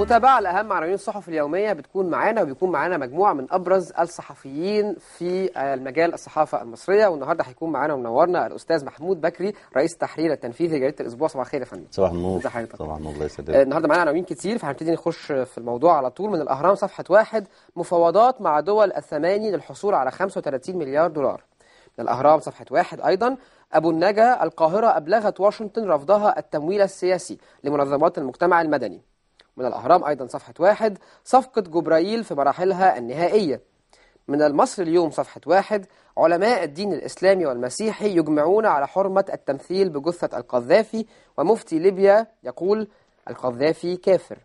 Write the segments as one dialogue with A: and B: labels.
A: متابعة لأهم عناوين الصحف اليومية بتكون معانا وبيكون معانا مجموعة من أبرز الصحفيين في المجال الصحافة المصرية والنهاردة هيكون معانا ومنورنا الأستاذ محمود بكري رئيس التحرير التنفيذي لجريدة الأسبوع صباح الخير يا فندم
B: صباح النور صباح النور الله يسعدك آه، النهاردة
A: معانا عناوين كتير فهنبتدي نخش في الموضوع على طول من الأهرام صفحة واحد مفاوضات مع دول الثماني للحصول على 35 مليار دولار من الأهرام صفحة واحد أيضا أبو النجا القاهرة أبلغت واشنطن رفضها التمويل السياسي لمنظمات المجتمع المدني من الأهرام أيضا صفحة واحد صفقة جبرائيل في مراحلها النهائية من المصري اليوم صفحة واحد علماء الدين الإسلامي والمسيحي يجمعون على حرمة التمثيل بجثة القذافي ومفتي ليبيا يقول القذافي كافر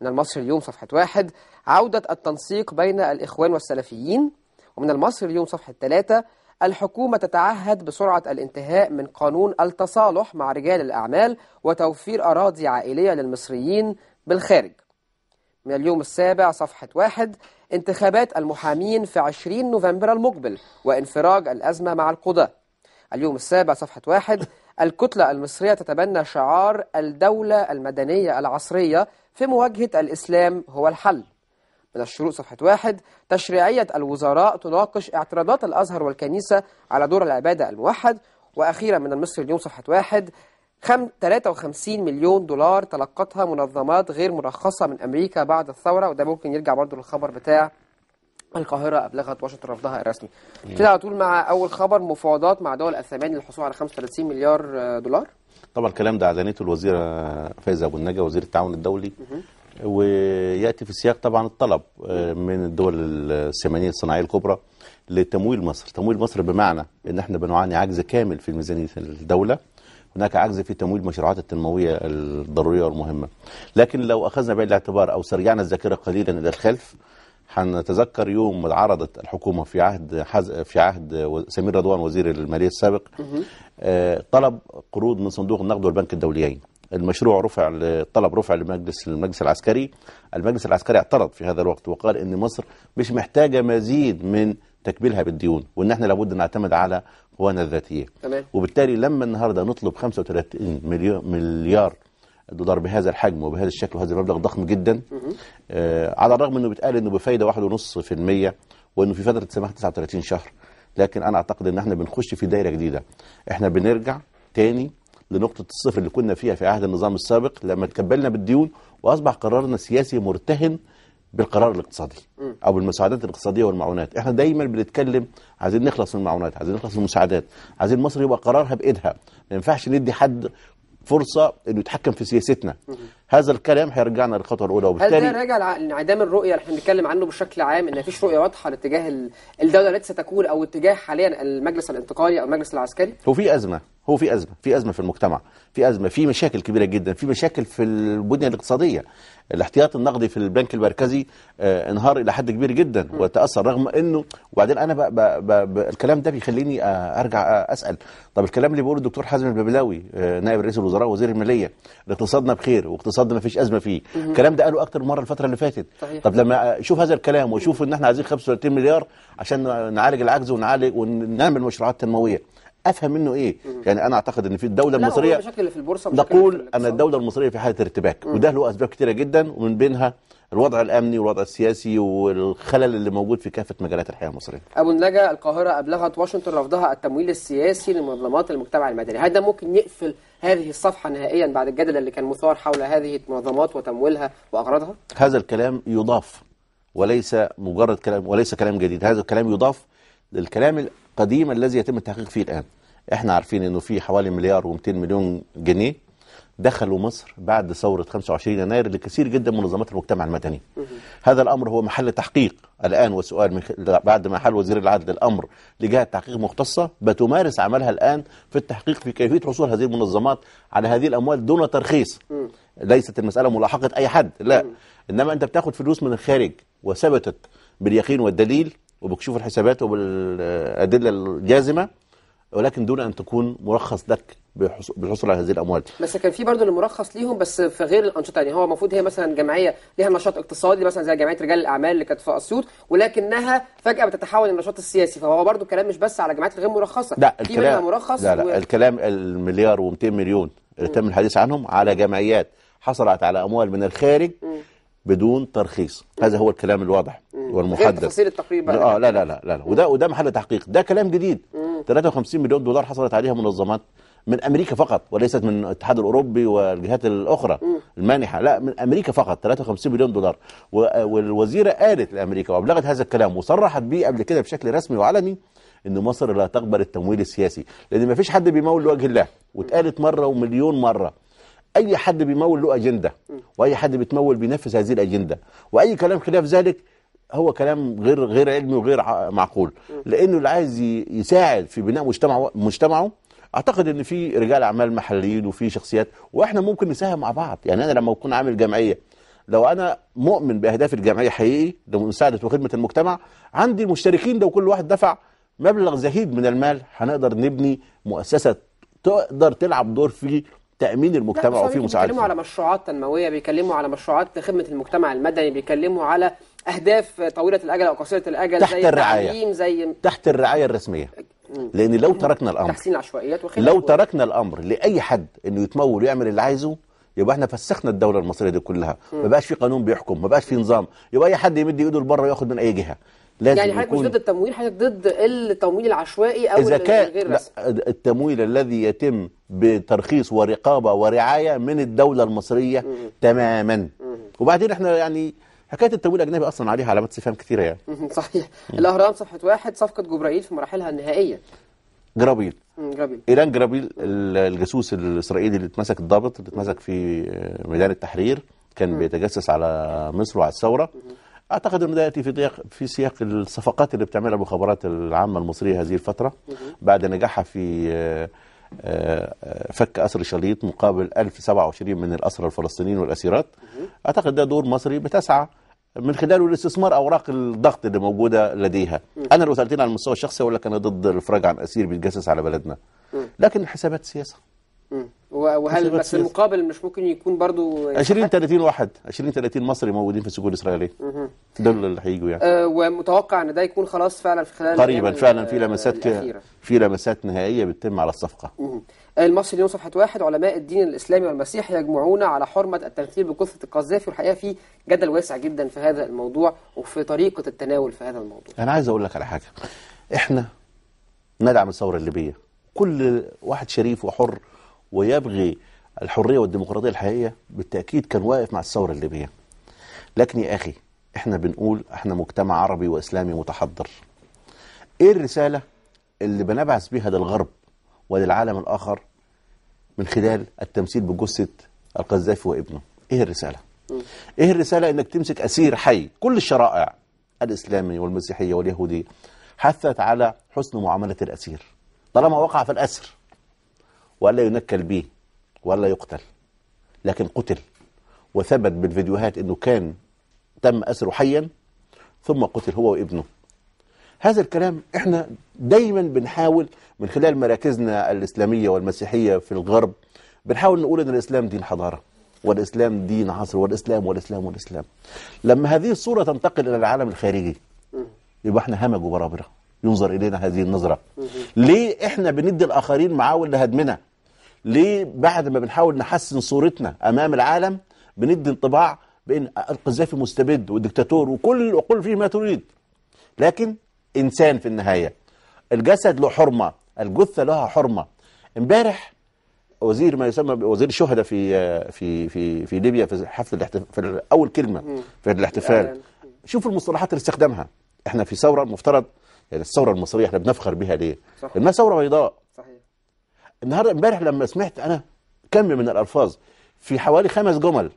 A: من المصري اليوم صفحة واحد عودة التنسيق بين الإخوان والسلفيين ومن المصري اليوم صفحة ثلاثة الحكومة تتعهد بسرعة الانتهاء من قانون التصالح مع رجال الأعمال وتوفير أراضي عائلية للمصريين بالخارج من اليوم السابع صفحة واحد انتخابات المحامين في 20 نوفمبر المقبل وانفراج الأزمة مع القضاة اليوم السابع صفحة واحد الكتلة المصرية تتبنى شعار الدولة المدنية العصرية في مواجهة الإسلام هو الحل من الشروط صفحة واحد تشريعية الوزراء تناقش اعتراضات الأزهر والكنيسة على دور العبادة الموحد وأخيرا من المصري اليوم صفحة واحد 53 مليون دولار تلقتها منظمات غير مرخصة من أمريكا بعد الثورة وده ممكن يرجع برضو للخبر بتاع القاهرة أبلغت واشنطن رفضها الرسمي كده على طول مع أول خبر مفاوضات مع دول الثمان للحصول على 35 مليار آه، دولار
B: طبعا الكلام ده أعلنته الوزيرة آه، فايزة أبو النجا وزير التعاون الدولي ويأتي في سياق طبعا الطلب آه، من الدول الثمانية الصناعية الكبرى لتمويل مصر تمويل مصر بمعنى أن احنا بنعاني عجز كامل في ميزانية الدولة هناك عجز في تمويل المشروعات التنمويه الضروريه والمهمه لكن لو اخذنا بعين الاعتبار او سرجعنا الذاكره قليلا الى الخلف هنتذكر يوم عرضت الحكومه في عهد حز... في عهد سمير رضوان وزير الماليه السابق آه، طلب قروض من صندوق النقد والبنك الدوليين المشروع رفع الطلب رفع لمجلس المجلس العسكري المجلس العسكري اعترض في هذا الوقت وقال ان مصر مش محتاجه مزيد من تكبيلها بالديون وان احنا لابد نعتمد على قوانا الذاتيه تمام وبالتالي لما النهارده نطلب 35 مليون مليار دولار بهذا الحجم وبهذا الشكل وهذا المبلغ ضخم جدا آه على الرغم انه بيتقال انه بفايده 1.5% وانه في فتره سماح 39 شهر لكن انا اعتقد ان احنا بنخش في دايره جديده احنا بنرجع تاني لنقطة الصفر اللي كنا فيها في عهد النظام السابق لما تكبلنا بالديون وأصبح قرارنا السياسي مرتهن بالقرار الاقتصادي او بالمساعدات الاقتصاديه والمعونات احنا دايما بنتكلم عايزين نخلص من المعونات عايزين نخلص من المساعدات عايزين مصر يبقى قرارها بايدها ما ينفعش ندي حد فرصه انه يتحكم في سياستنا هذا الكلام هيرجعنا للخطوه الاولى وبالتالي هل ده
A: راجع لانعدام الرؤيه اللي احنا بنتكلم عنه بشكل عام ان مفيش رؤيه واضحه لاتجاه الدوله التي ستكون او اتجاه حاليا المجلس الانتقالي او المجلس العسكري
B: هو في ازمه هو في ازمه في ازمه في المجتمع في ازمه في مشاكل كبيره جدا في مشاكل في البنيه الاقتصاديه الاحتياط النقدي في البنك المركزي آه، انهار الى حد كبير جدا وتاثر رغم انه وبعدين انا بقى بقى بقى بقى الكلام ده بيخليني آه، ارجع آه، اسال طب الكلام اللي بيقوله الدكتور حازم البابلاوي نائب رئيس الوزراء ووزير الماليه اقتصادنا بخير واقتصاد الاقتصاد ما فيش ازمه فيه الكلام ده قالوا اكتر مره الفتره اللي فاتت صحيح. طب لما اشوف هذا الكلام واشوف ان احنا عايزين 35 مليار عشان نعالج العجز ونعالج ونعمل مشروعات تنمويه افهم منه ايه مم. يعني انا اعتقد ان في الدوله المصريه في
A: البورصه نقول
B: ان الدوله المصريه في حاله ارتباك وده له اسباب كثيره جدا ومن بينها الوضع الامني والوضع السياسي والخلل اللي موجود في كافه مجالات الحياه المصريه.
A: ابو النجا القاهره ابلغت واشنطن رفضها التمويل السياسي لمنظمات المجتمع المدني، هل ده ممكن يقفل هذه الصفحه نهائيا بعد الجدل اللي كان مثار حول هذه المنظمات وتمويلها واغراضها؟
B: هذا الكلام يضاف وليس مجرد كلام وليس كلام جديد، هذا الكلام يضاف للكلام القديم الذي يتم التحقيق فيه الان. احنا عارفين انه في حوالي مليار و200 مليون جنيه دخلوا مصر بعد ثورة 25 يناير لكثير جدا من منظمات المجتمع المدني هذا الأمر هو محل تحقيق الآن وسؤال بعد ما حل وزير العدل الأمر لجهة تحقيق مختصة بتمارس عملها الآن في التحقيق في كيفية حصول هذه المنظمات على هذه الأموال دون ترخيص ليست المسألة ملاحقة أي حد لا إنما أنت بتاخد فلوس من الخارج وثبتت باليقين والدليل وبكشوف الحسابات وبالأدلة الجازمة ولكن دون أن تكون مرخص لك بالحصول على هذه الاموال
A: بس كان في برضه المرخص ليهم بس في غير الانشطه يعني هو المفروض هي مثلا جمعيه ليها نشاط اقتصادي مثلا زي جمعيه رجال الاعمال اللي كانت في اسيوط ولكنها فجاه بتتحول للنشاط السياسي فهو برضه كلام مش بس على الجمعيات الغير مرخصه لا الكلام مرخص لا لا و...
B: الكلام المليار و200 مليون اللي تم الحديث عنهم على جمعيات حصلت على اموال من الخارج م. بدون ترخيص م. هذا هو الكلام الواضح م. والمحدد تفاصيل بقى اه لا لا لا لا, لا. وده وده محل تحقيق ده كلام جديد 53 مليون دولار حصلت عليها منظمات من امريكا فقط وليست من الاتحاد الاوروبي والجهات الاخرى المانحه لا من امريكا فقط 53 مليون دولار والوزيره قالت لامريكا وابلغت هذا الكلام وصرحت به قبل كده بشكل رسمي وعلني ان مصر لا تقبل التمويل السياسي لان ما فيش حد بيمول لوجه الله واتقالت مره ومليون مره اي حد بيمول له اجنده واي حد بيتمول بينفذ هذه الاجنده واي كلام خلاف ذلك هو كلام غير غير علمي وغير معقول لانه اللي عايز يساعد في بناء مجتمع مجتمعه اعتقد ان في رجال اعمال محليين وفي شخصيات واحنا ممكن نساهم مع بعض يعني انا لما اكون عامل جمعيه لو انا مؤمن باهداف الجمعيه حقيقي لمساعده وخدمه المجتمع عندي مشتركين لو كل واحد دفع مبلغ زهيد من المال هنقدر نبني مؤسسه تقدر تلعب دور في تامين المجتمع وفي مساعدته بيتكلموا على
A: مشروعات تنمويه بيكلموا على مشروعات خدمه المجتمع المدني بيكلموا على اهداف طويله الاجل او قصيره الاجل تحت زي الرعايه زي
B: تحت الرعايه الرسميه
A: لان لو تركنا الامر تحسين العشوائيات وخلاف لو تركنا
B: الامر لاي حد انه يتمول ويعمل اللي عايزه يبقى احنا فسخنا الدوله المصريه دي كلها ما بقاش في قانون بيحكم ما بقاش في نظام يبقى اي حد يمد ايده لبره وياخد من اي جهه لازم يعني حضرتك مش ضد
A: التمويل حضرتك ضد التمويل العشوائي او اذا كان لا
B: التمويل الذي يتم بترخيص ورقابه ورعايه من الدوله المصريه مم. تماما مم. وبعدين احنا يعني حكايه التمويل الاجنبي اصلا عليها علامات استفهام كثيره يعني
A: صحيح الاهرام صفحه واحد صفقه جبرائيل في مراحلها النهائيه جرابيل جرابيل
B: ايران جرابيل الجاسوس الاسرائيلي اللي اتمسك الضابط اللي اتمسك في آه، ميدان التحرير كان بيتجسس على مصر وعلى الثوره اعتقد انه ده ياتي في ضيق في سياق الصفقات اللي بتعملها المخابرات العامه المصريه هذه الفتره بعد نجاحها في آه، آه، فك اسر شليط مقابل 1027 من الاسرى الفلسطينيين والاسيرات اعتقد ده دور مصري بتسعى من خلال الاستثمار اوراق الضغط اللي موجوده لديها انا لو سالتني على المستوى الشخصي ولا كان انا ضد الافراج عن اسير بيتجسس على بلدنا لكن الحسابات
A: سياسه وهل بس المقابل مش ممكن يكون برضو 20
B: 30 واحد 20 30 مصري موجودين في السجون الاسرائيليه دول اللي هيجوا يعني
A: أه ومتوقع ان ده يكون خلاص فعلا في خلال قريبا فعلا في لمسات
B: في لمسات نهائيه بتتم على الصفقه
A: آه، المصري اليوم صفحة واحد علماء الدين الإسلامي والمسيح يجمعون على حرمة التمثيل بكثرة القذافي والحقيقة في جدل واسع جدا في هذا الموضوع وفي طريقة التناول في هذا الموضوع
B: أنا عايز أقول لك على حاجة إحنا ندعم الثورة الليبية كل واحد شريف وحر ويبغي الحريه والديمقراطيه الحقيقيه بالتاكيد كان واقف مع الثوره الليبيه. لكن يا اخي احنا بنقول احنا مجتمع عربي واسلامي متحضر. ايه الرساله اللي بنبعث بها للغرب وللعالم الاخر من خلال التمثيل بجثه القذافي وابنه؟ ايه الرساله؟ ايه الرساله انك تمسك اسير حي كل الشرائع الإسلامية والمسيحيه واليهوديه حثت على حسن معامله الاسير طالما وقع في الاسر وألا ينكل به وألا يقتل لكن قتل وثبت بالفيديوهات أنه كان تم أسره حيا ثم قتل هو وابنه هذا الكلام احنا دايما بنحاول من خلال مراكزنا الإسلامية والمسيحية في الغرب بنحاول نقول أن الإسلام دين حضارة والإسلام دين عصر والإسلام والإسلام والإسلام لما هذه الصورة تنتقل إلى العالم الخارجي يبقى احنا همج وبرابرة ينظر إلينا هذه النظرة ليه احنا بندي الآخرين معاه ولا هدمنا ليه بعد ما بنحاول نحسن صورتنا امام العالم بندي انطباع بان القذافي مستبد وديكتاتور وكل وقل فيه ما تريد لكن انسان في النهايه الجسد له حرمه الجثه لها حرمه امبارح وزير ما يسمى وزير الشهداء في في في في ليبيا في حفل الاحتفال في اول كلمه في الاحتفال شوف المصطلحات اللي استخدمها احنا في ثوره المفترض يعني الثوره المصريه احنا بنفخر بها ليه؟ انها ثوره بيضاء النهارده امبارح لما سمعت انا كم من الالفاظ في حوالي خمس جمل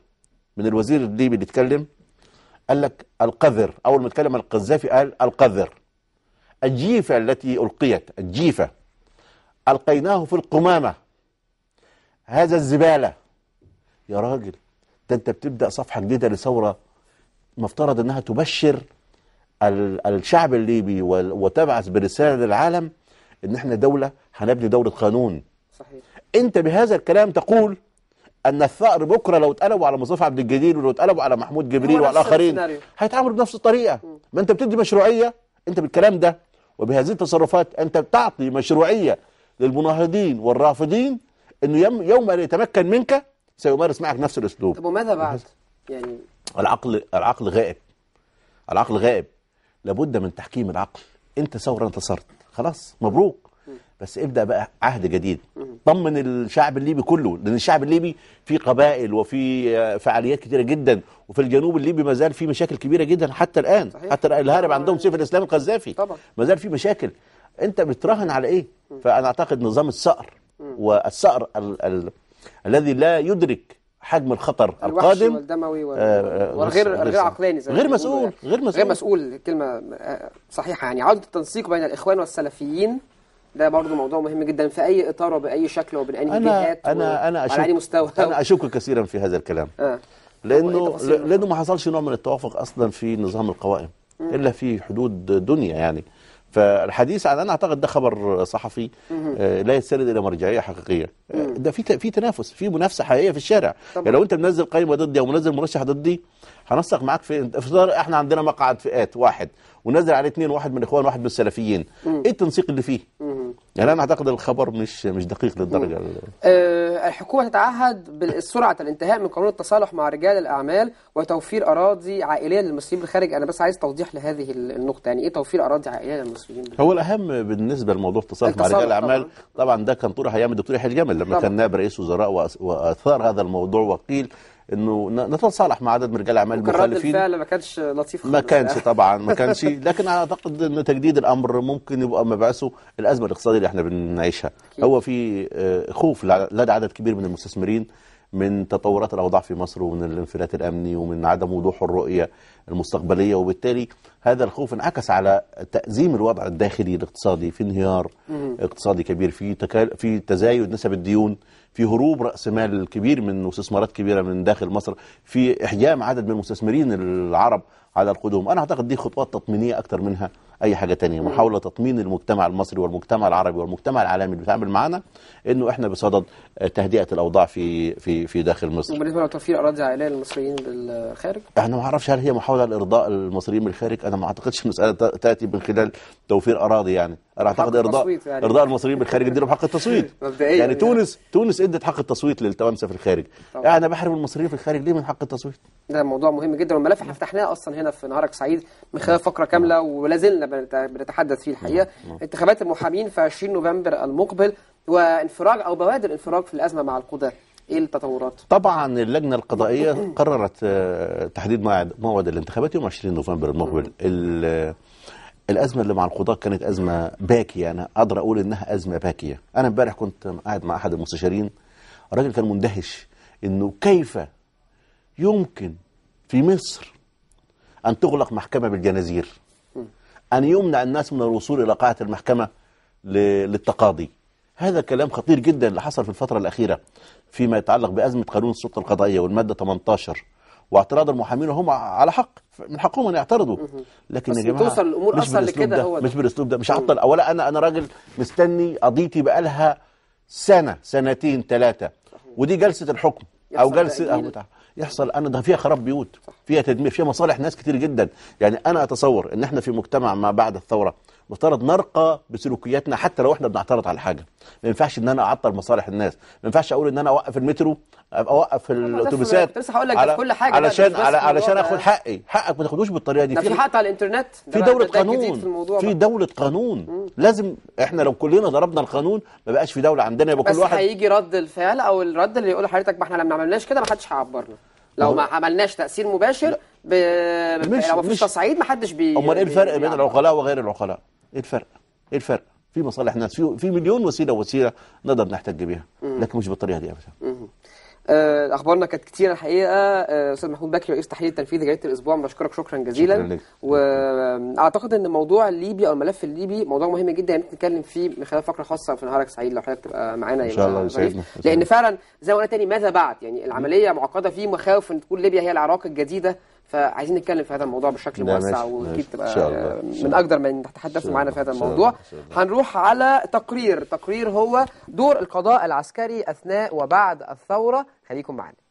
B: من الوزير الليبي اللي اتكلم قال لك القذر اول ما اتكلم القذافي قال القذر الجيفه التي القيت الجيفه القيناه في القمامه هذا الزباله يا راجل ده انت بتبدا صفحه جديده لثوره مفترض انها تبشر الشعب الليبي وتبعث برساله للعالم ان احنا دوله هنبني دوله قانون صحيح انت بهذا الكلام تقول ان الثأر بكره لو اتقلبوا على مصطفى عبد الجليل ولو اتقلبوا على محمود جبريل وعلى اخرين هيتعاملوا بنفس الطريقه ما انت بتدي مشروعيه انت بالكلام ده وبهذه التصرفات انت بتعطي مشروعيه للمناهضين والرافضين انه يوم, يوم يتمكن منك سيمارس معك نفس الاسلوب طب
A: وماذا بعد؟ يعني
B: العقل العقل غائب العقل غائب لابد من تحكيم العقل انت ثوره انتصرت خلاص مبروك بس ابدا بقى عهد جديد طمن الشعب الليبي كله لان الشعب الليبي في قبائل وفي فعاليات كتيره جدا وفي الجنوب الليبي ما زال في مشاكل كبيره جدا حتى الان صحيح. حتى الهارب عندهم سيف الاسلام القذافي ما زال في مشاكل انت بتراهن على ايه فانا اعتقد نظام الصقر والصقر ال ال الذي لا يدرك حجم الخطر القادم والدموي وال... آه, آه، وغير غير عقلاني زي غير مسؤول يعني. غير مسؤول غير
A: مسؤول كلمه آه، صحيحه يعني عوده التنسيق بين الاخوان والسلفيين ده برضه موضوع مهم جدا في اي اطار وباي شكل وبالانهي أنا جهات انا انا اشك على مستوى
B: انا اشك كثيرا في هذا الكلام آه. لانه إيه لانه ما حصلش نوع من التوافق اصلا في نظام القوائم مم. الا في حدود دنيا يعني فالحديث عن انا اعتقد ده خبر صحفي آه، لا يتسند الى مرجعيه حقيقيه آه، ده في في تنافس في منافسه حقيقيه في الشارع طبعا. يعني لو انت منزل قائمه ضدي او منزل مرشح ضدي هنسق معاك في افترض احنا عندنا مقعد فئات واحد ونزل عليه اثنين واحد من الاخوان واحد من السلفيين ايه التنسيق اللي فيه؟ مم. يعني انا اعتقد الخبر مش مش دقيق للدرجه
A: أه الحكومه تتعهد بسرعه الانتهاء من قانون التصالح مع رجال الاعمال وتوفير اراضي عائليه للمصريين بالخارج انا بس عايز توضيح لهذه النقطه يعني ايه توفير اراضي عائليه للمصريين بالخارج؟
B: هو الاهم بالنسبه لموضوع التصالح مع رجال الاعمال طبعا, طبعا ده كان طرح ايام الدكتور يحيى الجمل لما طبعا. كان نائب رئيس وزراء واثار هذا الموضوع وقيل انه نتصالح مع عدد من رجال الاعمال المخالفين الفعل
A: ما كانش لطيف خالص ما كانش طبعا ما كانش لكن
B: اعتقد ان تجديد الامر ممكن يبقى مبعثه الازمه الاقتصاديه اللي احنا بنعيشها هو في آه، خوف لدى عدد كبير من المستثمرين من تطورات الاوضاع في مصر ومن الانفلات الامني ومن عدم وضوح الرؤيه المستقبليه وبالتالي هذا الخوف انعكس على تازيم الوضع الداخلي الاقتصادي في انهيار اقتصادي كبير في تكال... في تزايد نسب الديون في هروب راس مال كبير من استثمارات كبيره من داخل مصر في احجام عدد من المستثمرين العرب على القدوم انا اعتقد دي خطوات تطمينيه اكثر منها اي حاجه تانية محاوله تطمين المجتمع المصري والمجتمع العربي والمجتمع العالمي اللي بيتعامل معانا انه احنا بصدد آه، تهدئه الاوضاع في في في داخل مصر
A: وبالنسبه لتوفير اراضي عائليه للمصريين بالخارج
B: انا ما اعرفش هل هي محاوله لارضاء المصريين بالخارج انا ما اعتقدش المساله تاتي من خلال توفير اراضي يعني انا اعتقد ارضاء يعني. ارضاء المصريين بالخارج اديله حق التصويت مبدئيا يعني, يعني تونس تونس ادت حق التصويت للتوانسه في الخارج طبعا. يعني انا بحرم المصريين في الخارج ليه من حق التصويت
A: ده موضوع مهم جدا والملف احنا نعم. فتحناه اصلا هنا في نهارك سعيد من خلال نعم. فقره كامله نعم. ولا زلنا بنتحدث فيه الحقيقة نعم، نعم. انتخابات المحامين في 20 نوفمبر المقبل وانفراج أو بوادر انفراج في الأزمة مع القضاة ايه التطورات؟
B: طبعا اللجنه القضائيه قررت آه، تحديد موعد الانتخابات يوم 20 نوفمبر المقبل. الازمه اللي مع القضاه كانت ازمه باكيه انا اقدر اقول انها ازمه باكيه. انا امبارح كنت قاعد مع احد المستشارين الراجل كان مندهش انه كيف يمكن في مصر ان تغلق محكمه بالجنازير؟ أن يمنع الناس من الوصول إلى قاعة المحكمة للتقاضي هذا كلام خطير جدا اللي حصل في الفترة الأخيرة فيما يتعلق بأزمة قانون السلطة القضائية والمادة 18 واعتراض المحامين هم على حق من حقهم ان يعترضوا لكن يا جماعه توصل الامور اصلا لكده هو ده. مش بالاسلوب ده مش عطل اولا انا انا راجل مستني قضيتي بقى لها سنه سنتين ثلاثه ودي جلسه الحكم او جلسه يحصل انا ده فيها خراب بيوت فيها تدمير فيها مصالح ناس كتير جدا يعني انا اتصور ان احنا في مجتمع ما بعد الثوره مفترض نرقى بسلوكياتنا حتى لو احنا بنعترض على حاجه ما ينفعش ان انا اعطل مصالح الناس ما ينفعش اقول ان انا اوقف المترو اوقف الاتوبيسات بس هقول لك كل حاجه علشان على علشان اخد حقي حقك ما تاخدوش بالطريقه دي في حق
A: على الانترنت في دوله قانون في, في
B: دوله قانون مم. لازم احنا لو كلنا ضربنا القانون ما بقاش في دوله عندنا يبقى كل واحد بس هيجي
A: رد الفعل او الرد اللي يقول حضرتك ما احنا لما عملناش كده ما حدش هيعبرنا لو ما عملناش تاثير مباشر ب... مش لو مفيش تصعيد ما حدش بي امال ايه الفرق بين العقلاء
B: وغير العقلاء ايه الفرق ايه الفرق في مصالح ناس في في مليون وسيله وسيله نقدر نحتج بيها لكن مش بالطريقه دي ابدا
A: آه، اخبارنا كانت كتيره الحقيقه آه، استاذ محمود بكري رئيس تحرير التنفيذي جريده الاسبوع بشكرك شكرا جزيلا شكرا لك. واعتقد آه، ان موضوع الليبي او الملف الليبي موضوع مهم جدا يعني نتكلم فيه من خلال فقره خاصه في نهارك سعيد لو حضرتك تبقى معانا ان شاء الله يسعدنا لان فعلا زي ما قلنا تاني ماذا بعد يعني العمليه معقده في مخاوف ان تكون ليبيا هي العراق الجديده فعايزين نتكلم في هذا الموضوع بشكل موسع واكيد تبقى من اقدر من تحدثوا معانا في هذا الموضوع هنروح على تقرير تقرير هو دور القضاء العسكري اثناء وبعد الثوره خليكم معانا